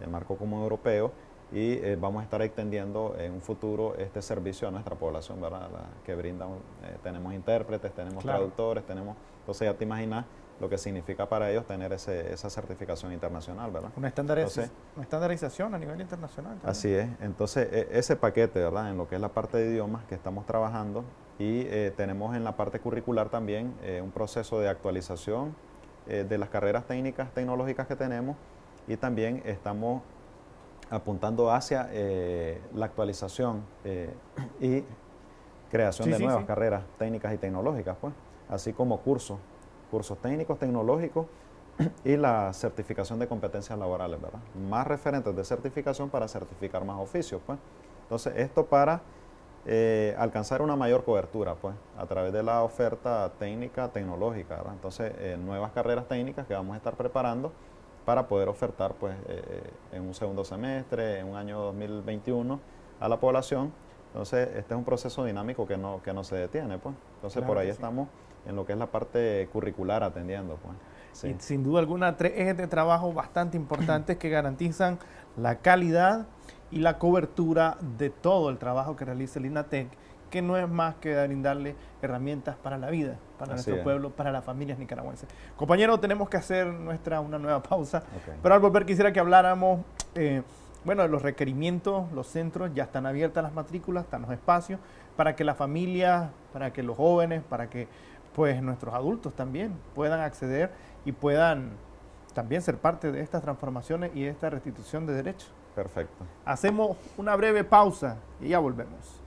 el marco común europeo. Y eh, vamos a estar extendiendo en un futuro este servicio a nuestra población, ¿verdad? que brindan, eh, tenemos intérpretes, tenemos traductores, tenemos... Entonces ya te imaginas lo que significa para ellos tener esa certificación internacional, ¿verdad? Una, estandarización a nivel internacional. Así es. Entonces, e, ese paquete, ¿verdad? En lo que es la parte de idiomas que estamos trabajando y eh, tenemos en la parte curricular también eh, un proceso de actualización eh, de las carreras técnicas, tecnológicas que tenemos y también estamos apuntando hacia la actualización y creación de nuevas carreras técnicas y tecnológicas, pues, así como cursos cursos técnicos, tecnológicos y la certificación de competencias laborales, ¿verdad? Más referentes de certificación para certificar más oficios, pues. Entonces, esto para eh, alcanzar una mayor cobertura, pues, a través de la oferta técnica, tecnológica, Entonces, eh, nuevas carreras técnicas que vamos a estar preparando para poder ofertar, pues, eh, en un segundo semestre, en un año 2021 a la población. Entonces, este es un proceso dinámico que no, que no se detiene, pues. Entonces, por ahí estamos en lo que es la parte curricular atendiendo. Pues. sin duda alguna, tres ejes de trabajo bastante importantes que garantizan la calidad y la cobertura de todo el trabajo que realiza el INATEC, que no es más que brindarle herramientas para la vida, para nuestro pueblo, para las familias nicaragüenses. Compañero, tenemos que hacer nuestra una nueva pausa, pero al volver quisiera que habláramos... Eh, bueno de los requerimientos, los centros, ya están abiertas las matrículas, están los espacios para que las familias, para que los jóvenes, para que pues nuestros adultos también puedan acceder y puedan también ser parte de estas transformaciones y de esta restitución de derechos. Perfecto. Hacemos una breve pausa y ya volvemos.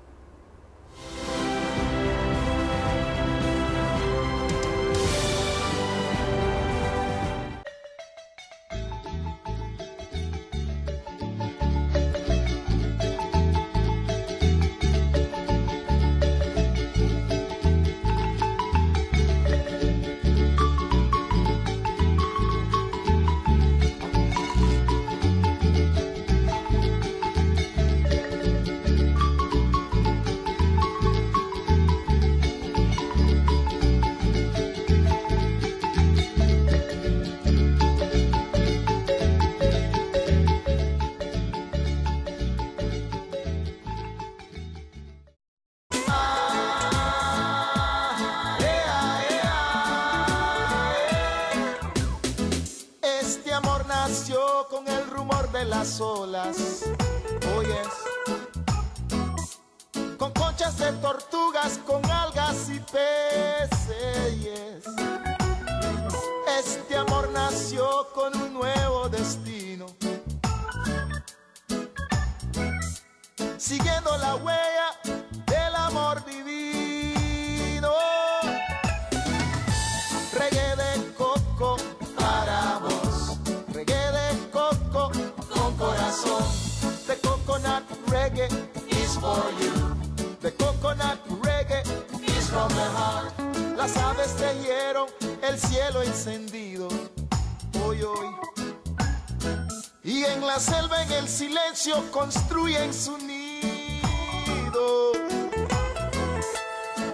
construyen su nido.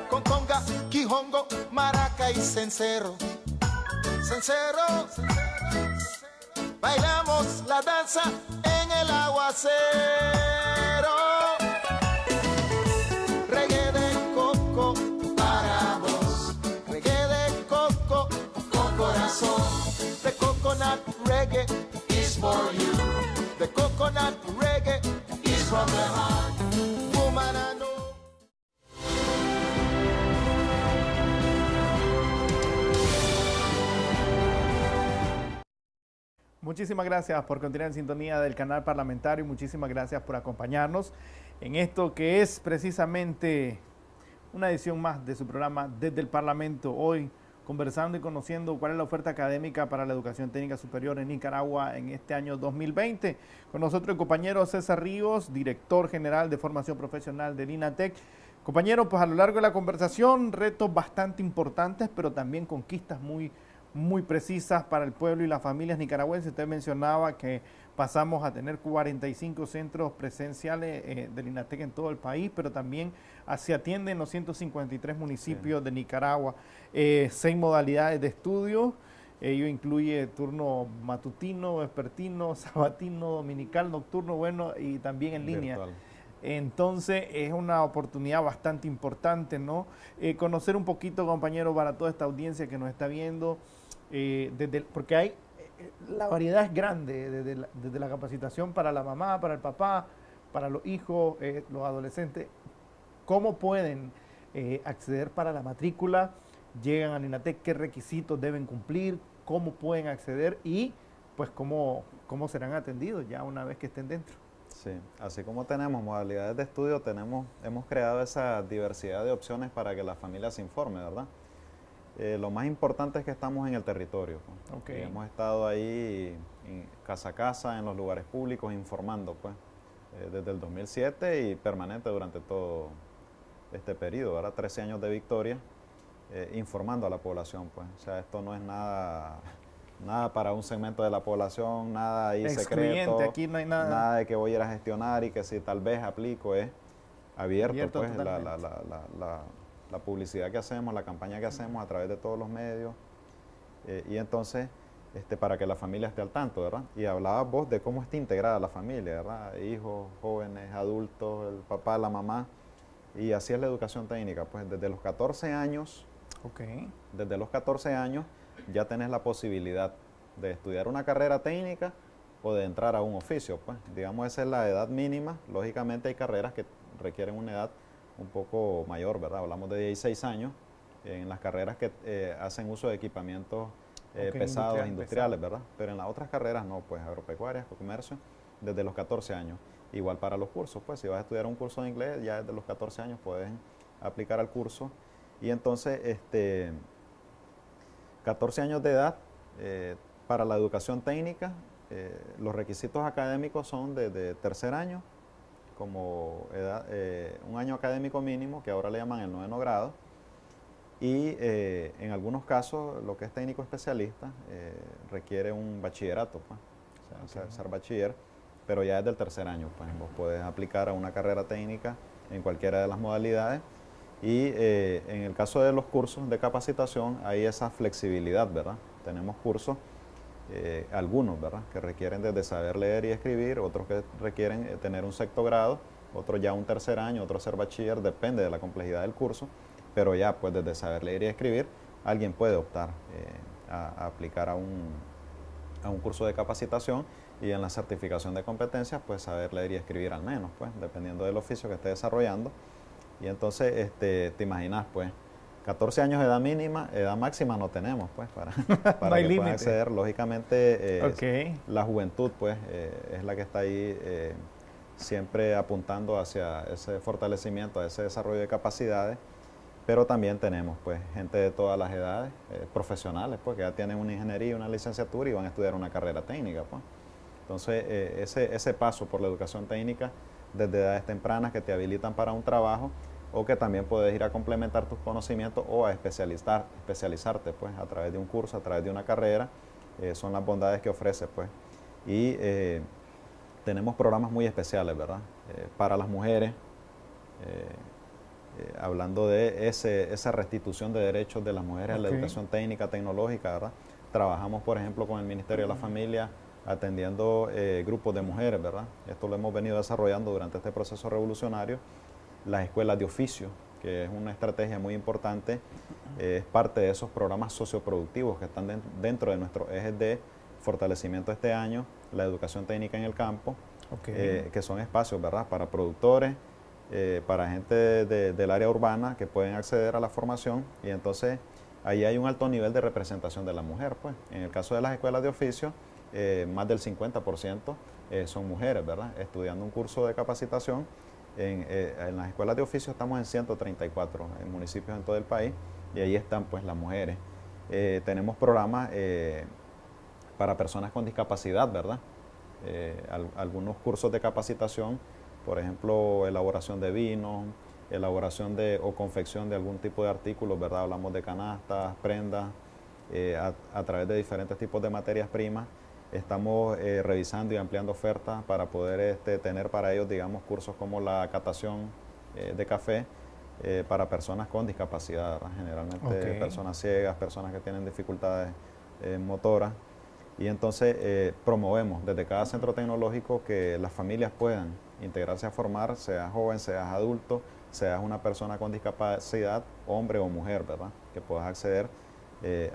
Con conga, quijongo, maraca y cencero. Cencero, bailamos la danza en el aguacero. Reggae de coco para vos. Reggae de coco con corazón. De coconut reggae is for you. Muchísimas gracias por continuar en sintonía del canal parlamentario y muchísimas gracias por acompañarnos en esto que es precisamente una edición más de su programa desde el Parlamento. Hoy conversando y conociendo cuál es la oferta académica para la educación técnica superior en Nicaragua en este año 2020. Con nosotros el compañero César Ríos, director general de formación profesional de INATEC. Compañero, pues a lo largo de la conversación, retos bastante importantes, pero también conquistas muy importantes muy precisas para el pueblo y las familias nicaragüenses. Usted mencionaba que pasamos a tener 45 centros presenciales eh, del INATEC en todo el país, pero también se atienden los 153 municipios de Nicaragua, eh, seis modalidades de estudio. Ello incluye turno matutino, vespertino, sabatino, dominical, nocturno, bueno, y también en línea. Entonces es una oportunidad bastante importante, ¿no? Eh, conocer un poquito, compañero, para toda esta audiencia que nos está viendo, eh, desde, porque hay, eh, la variedad es grande, desde la, capacitación para la mamá, para el papá, para los hijos, eh, los adolescentes, cómo pueden acceder para la matrícula, llegan al Ninatec qué requisitos deben cumplir, cómo pueden acceder y pues cómo, cómo serán atendidos ya una vez que estén dentro. Sí, así como tenemos modalidades de estudio, tenemos, hemos creado esa diversidad de opciones para que la familia se informe, ¿verdad? Eh, lo más importante es que estamos en el territorio. Pues. hemos estado ahí casa a casa, en los lugares públicos, informando, pues, eh, desde el 2007 y permanente durante todo este periodo, ahora 13 años de victoria, eh, informando a la población, pues. O sea, esto no es nada nada para un segmento de la población, nada ahí secreto. Aquí nada. de que voy a ir a gestionar y que si tal vez aplico es abierto, pues, la la publicidad que hacemos, la campaña que hacemos a través de todos los medios. Eh, y entonces, este, para que la familia esté al tanto, ¿verdad? Y hablabas vos de cómo está integrada la familia, ¿verdad? Hijos, jóvenes, adultos, el papá, la mamá. Y así es la educación técnica. Pues desde los 14 años, desde los 14 años ya tenés la posibilidad de estudiar una carrera técnica o de entrar a un oficio. Pues digamos, esa es la edad mínima. Lógicamente hay carreras que requieren una edad un poco mayor, ¿verdad? Hablamos de 16 años en las carreras que eh, hacen uso de equipamientos eh, pesados, industriales, ¿verdad? Pero en las otras carreras no, pues agropecuarias, comercio, desde los 14 años. Igual para los cursos, pues si vas a estudiar un curso de inglés, ya desde los 14 años puedes aplicar al curso. Y entonces, este, 14 años de edad, eh, para la educación técnica, los requisitos académicos son desde tercer año como eh, un año académico mínimo, que ahora le llaman el noveno grado, y eh, en algunos casos lo que es técnico especialista eh, requiere un bachillerato, pues. o sea, ser, bachiller, pero ya desde el tercer año, pues vos puedes aplicar a una carrera técnica en cualquiera de las modalidades y en el caso de los cursos de capacitación hay esa flexibilidad, ¿verdad? Tenemos cursos eh, algunos, ¿verdad? Que requieren desde saber leer y escribir, otros que requieren eh, tener un sexto grado, otros ya un tercer año, otros ser bachiller, depende de la complejidad del curso, pero ya pues desde saber leer y escribir, alguien puede optar eh, a, aplicar a un, curso de capacitación y en la certificación de competencias, pues saber leer y escribir al menos, pues, dependiendo del oficio que esté desarrollando. Y entonces, este, te imaginas, pues, 14 años de edad mínima, edad máxima no tenemos, pues, para, para acceder. Lógicamente, eh, la juventud, pues, eh, es la que está ahí eh, siempre apuntando hacia ese fortalecimiento, a ese desarrollo de capacidades, pero también tenemos, pues, gente de todas las edades, profesionales, pues, que ya tienen una ingeniería, una licenciatura y van a estudiar una carrera técnica, pues. Entonces, ese, ese paso por la educación técnica desde edades tempranas que te habilitan para un trabajo, o que también puedes ir a complementar tus conocimientos o a especializar, especializarte pues, a través de un curso, a través de una carrera, eh, son las bondades que ofrece. Pues. Y eh, tenemos programas muy especiales, ¿verdad? Eh, para las mujeres, hablando de esa restitución de derechos de las mujeres a la educación técnica, tecnológica, Trabajamos, por ejemplo, con el Ministerio de la Familia atendiendo grupos de mujeres, ¿verdad? Esto lo hemos venido desarrollando durante este proceso revolucionario las escuelas de oficio, que es una estrategia muy importante, es parte de esos programas socioproductivos que están dentro de nuestro ejes de fortalecimiento este año, la educación técnica en el campo, eh, que son espacios ¿verdad? para productores, eh, para gente del área urbana que pueden acceder a la formación y entonces ahí hay un alto nivel de representación de la mujer. Pues. En el caso de las escuelas de oficio, eh, más del 50% son mujeres, ¿verdad? estudiando un curso de capacitación eh, en, las escuelas de oficio estamos en 134 municipios en todo el país y ahí están pues las mujeres. Eh, tenemos programas eh, para personas con discapacidad, ¿verdad? algunos cursos de capacitación, por ejemplo, elaboración de vinos, elaboración de o confección de algún tipo de artículos, ¿verdad? Hablamos de canastas, prendas, a través de diferentes tipos de materias primas Estamos eh, revisando y ampliando ofertas para poder este, tener para ellos, digamos, cursos como la catación eh, de café eh, para personas con discapacidad, generalmente personas ciegas, personas que tienen dificultades motoras. Y entonces promovemos desde cada centro tecnológico que las familias puedan integrarse a formar, seas joven, seas adulto, seas una persona con discapacidad, hombre o mujer, ¿verdad? Que puedas acceder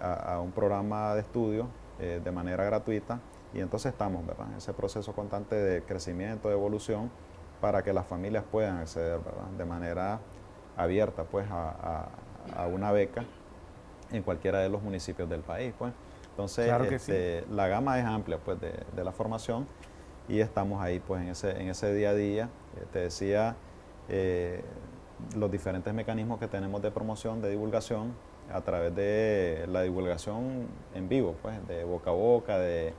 a, a, un programa de estudio eh, de manera gratuita. Y entonces estamos en ese proceso constante de crecimiento, de evolución, para que las familias puedan acceder de manera abierta pues, a, una beca en cualquiera de los municipios del país. Pues. Entonces, este, la gama es amplia pues, de, la formación y estamos ahí pues, en, ese, día a día. Eh, te decía eh, los diferentes mecanismos que tenemos de promoción, de divulgación, a través de la divulgación en vivo, pues, de boca a boca, de,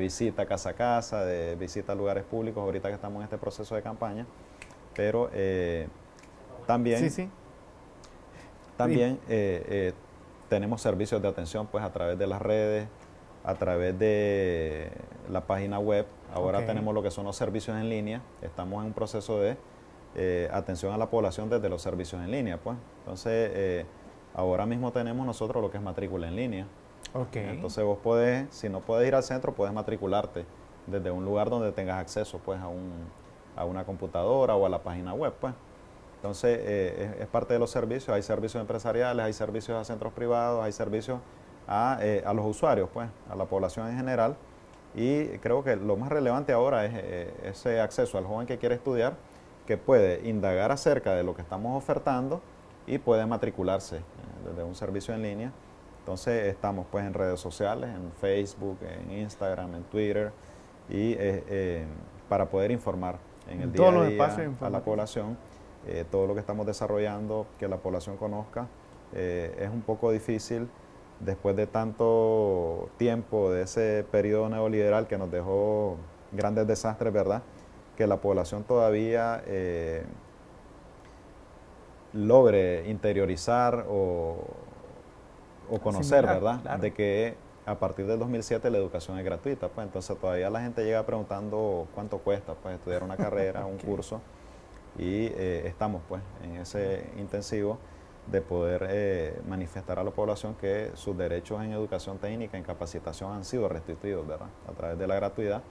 visita casa a casa, de visita a lugares públicos, ahorita que estamos en este proceso de campaña, pero eh, también, sí, también eh, eh, tenemos servicios de atención pues, a través de las redes, a través de la página web. Ahora tenemos lo que son los servicios en línea. Estamos en un proceso de atención a la población desde los servicios en línea, pues. Entonces, Ahora mismo tenemos nosotros lo que es matrícula en línea. Entonces vos podés, si no puedes ir al centro, puedes matricularte desde un lugar donde tengas acceso pues a, una computadora o a la página web. Pues. Entonces eh, es, parte de los servicios, hay servicios empresariales, hay servicios a centros privados, hay servicios eh, a, los usuarios, pues, a la población en general. Y creo que lo más relevante ahora es eh, ese acceso al joven que quiere estudiar, que puede indagar acerca de lo que estamos ofertando y puede matricularse desde un servicio en línea. Entonces estamos pues en redes sociales, en Facebook, en Instagram, en Twitter, y eh, eh, para poder informar en el día, a, día a la población eh, todo lo que estamos desarrollando, que la población conozca. es un poco difícil después de tanto tiempo de ese periodo neoliberal que nos dejó grandes desastres, ¿verdad? Que la población todavía logre interiorizar o, conocer, ¿verdad? De que a partir del 2007 la educación es gratuita, pues entonces todavía la gente llega preguntando cuánto cuesta, pues estudiar una carrera, un curso, y eh, estamos pues en ese intensivo de poder eh, manifestar a la población que sus derechos en educación técnica, en capacitación han sido restituidos, ¿verdad? A través de la gratuidad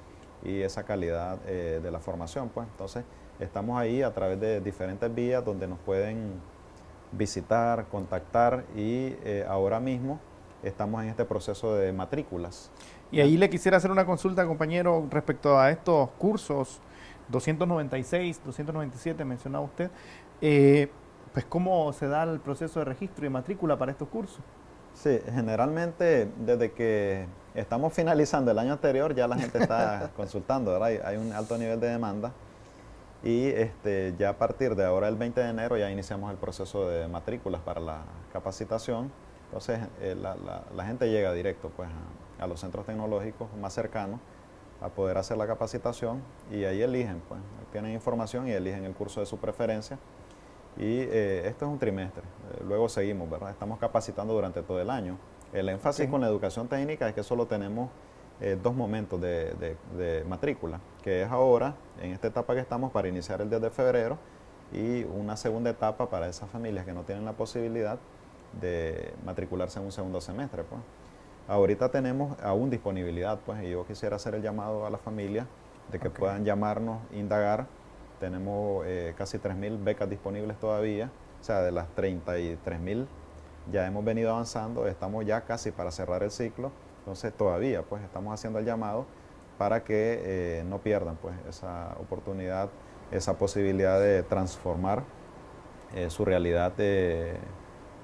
y esa calidad eh, de la formación, pues entonces Estamos ahí a través de diferentes vías donde nos pueden visitar, contactar y eh, ahora mismo estamos en este proceso de matrículas. Y ahí le quisiera hacer una consulta, compañero, respecto a estos cursos 296, 297, mencionaba usted. Eh, pues, ¿cómo se da el proceso de registro y matrícula para estos cursos? Sí, generalmente desde que estamos finalizando el año anterior ya la gente está consultando, ¿verdad? hay un alto nivel de demanda y este, ya a partir de ahora, el 20 de enero, ya iniciamos el proceso de matrículas para la capacitación. Entonces, eh, la, la, gente llega directo pues, a, los centros tecnológicos más cercanos a poder hacer la capacitación y ahí eligen, pues, tienen información y eligen el curso de su preferencia. Y eh, esto es un trimestre, eh, luego seguimos, ¿verdad? Estamos capacitando durante todo el año. El énfasis con la educación técnica es que solo tenemos eh, dos momentos de, matrícula, que es ahora, en esta etapa que estamos para iniciar el 10 de febrero, y una segunda etapa para esas familias que no tienen la posibilidad de matricularse en un segundo semestre. Pues. Ahorita tenemos aún disponibilidad, pues, y yo quisiera hacer el llamado a las familias de que puedan llamarnos, indagar. Tenemos eh, casi 3.000 becas disponibles todavía, o sea, de las 33.000 ya hemos venido avanzando, estamos ya casi para cerrar el ciclo entonces todavía pues estamos haciendo el llamado para que eh, no pierdan pues esa oportunidad, esa posibilidad de transformar eh, su realidad eh,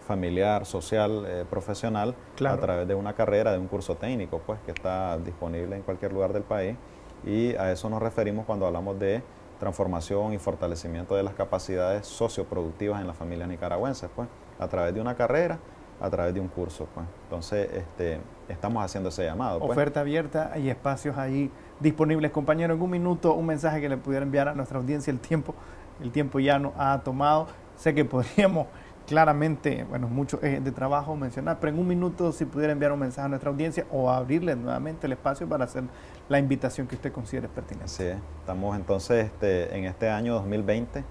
familiar, social, profesional, a través de una carrera, de un curso técnico, pues, que está disponible en cualquier lugar del país. Y a eso nos referimos cuando hablamos de transformación y fortalecimiento de las capacidades socioproductivas en la familia nicaragüenses, pues, a través de una carrera a través de un curso. Pues. Entonces, este, estamos haciendo ese llamado. Pues. Oferta abierta y espacios ahí disponibles. Compañero, en un minuto, un mensaje que le pudiera enviar a nuestra audiencia. El tiempo, el tiempo ya no ha tomado. Sé que podríamos claramente, bueno, mucho eh, de trabajo mencionar, pero en un minuto si pudiera enviar un mensaje a nuestra audiencia o abrirle nuevamente el espacio para hacer la invitación que usted considere pertinente. Sí, estamos entonces este, en este año 2020 eh,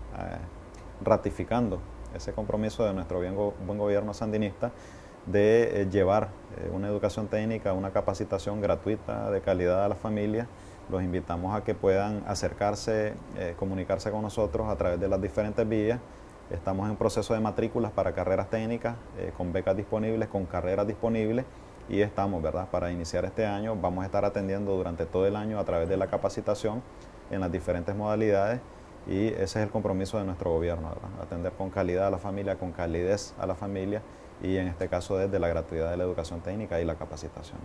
ratificando ese compromiso de nuestro buen gobierno sandinista de eh, llevar eh, una educación técnica, una capacitación gratuita de calidad a las familias. Los invitamos a que puedan acercarse, eh, comunicarse con nosotros a través de las diferentes vías. Estamos en proceso de matrículas para carreras técnicas, con becas disponibles, con carreras disponibles y estamos, ¿verdad? Para iniciar este año vamos a estar atendiendo durante todo el año a través de la capacitación en las diferentes modalidades y ese es el compromiso de nuestro gobierno, atender con calidad a la familia, con calidez a la familia y en este caso desde la gratuidad de la educación técnica y la capacitación.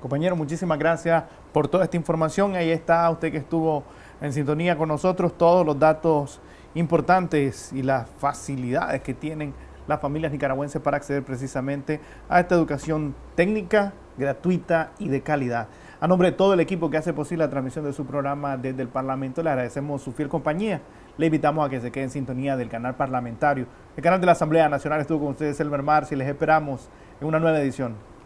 Compañero, muchísimas gracias por toda esta información. Ahí está usted que estuvo en sintonía con nosotros, todos los datos importantes y las facilidades que tienen las familias nicaragüenses para acceder precisamente a esta educación técnica, gratuita y de calidad. A nombre de todo el equipo que hace posible la transmisión de su programa desde el Parlamento, le agradecemos su fiel compañía. Le invitamos a que se quede en sintonía del canal parlamentario. El canal de la Asamblea Nacional estuvo con ustedes, Elmer Mar, y les esperamos en una nueva edición.